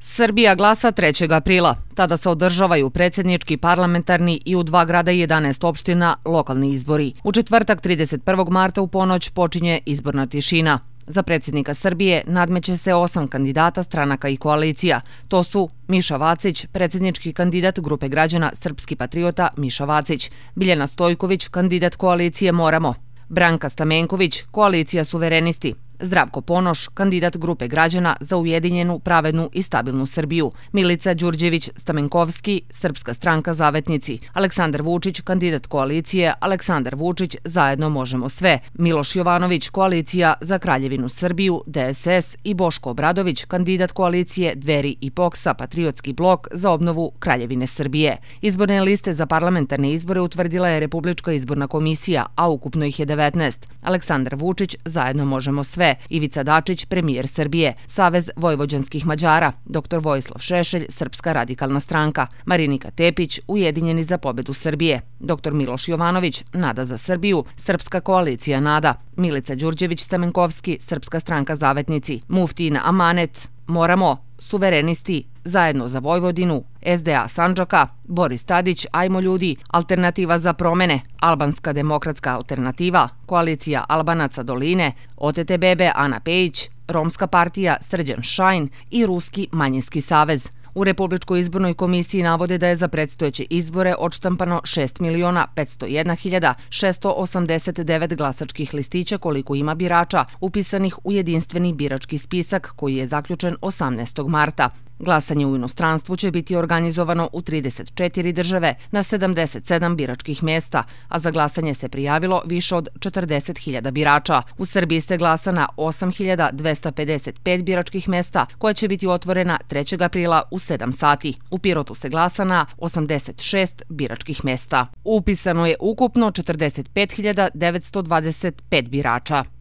Srbija glasa 3. aprila. Tada se održavaju predsjednički, parlamentarni i u dva grada i 11 opština lokalni izbori. U četvrtak 31. marta u ponoć počinje izborna tišina. Za predsjednika Srbije nadmeće se osam kandidata stranaka i koalicija. To su Miša Vacić, predsjednički kandidat Grupe građana Srpski patriota Miša Vacić, Biljana Stojković, kandidat koalicije Moramo, Branka Stamenković, koalicija suverenisti, Zdravko Ponoš, kandidat Grupe građana za ujedinjenu, pravednu i stabilnu Srbiju, Milica Đurđević Stamenkovski, Srpska stranka Zavetnici, Aleksandar Vučić, kandidat koalicije, Aleksandar Vučić, Zajedno možemo sve, Miloš Jovanović, koalicija za Kraljevinu Srbiju, DSS i Boško Obradović, kandidat koalicije Dveri i Poksa, Patriotski blok za obnovu Kraljevine Srbije. Izborne liste za parlamentarne izbore utvrdila je Republička izborna komisija, a ukupno ih je 19. Aleksandar Vučić, Zajedno možemo sve. Srbije, Ivica Dačić, premijer Srbije, Savez Vojvođanskih Mađara, dr. Vojislav Šešelj, Srpska radikalna stranka, Marinika Tepić, Ujedinjeni za pobedu Srbije, dr. Miloš Jovanović, Nada za Srbiju, Srpska koalicija Nada, Milica Đurđević-Samenkovski, Srpska stranka zavetnici, Muftin Amanet, Moramo, Suverenisti, Zajedno za Vojvodinu, SDA Sanđaka, Boris Tadić, Ajmo ljudi, Alternativa za promene, Albanska demokratska alternativa, Koalicija Albanaca Doline, OTTBB Ana Pejić, Romska partija Srđan Šajn i Ruski manjinski savez. U Republičkoj izbornoj komisiji navode da je za predstojeće izbore odštampano 6.501.689 glasačkih listića koliko ima birača upisanih u jedinstveni birački spisak koji je zaključen 18. marta. Glasanje u inostranstvu će biti organizovano u 34 države na 77 biračkih mjesta, a za glasanje se prijavilo više od 40.000 birača. U Srbiji se glasa na 8.255 biračkih mjesta, koja će biti otvorena 3. aprila u 7 sati. U Pirotu se glasa na 86 biračkih mjesta. Upisano je ukupno 45.925 birača.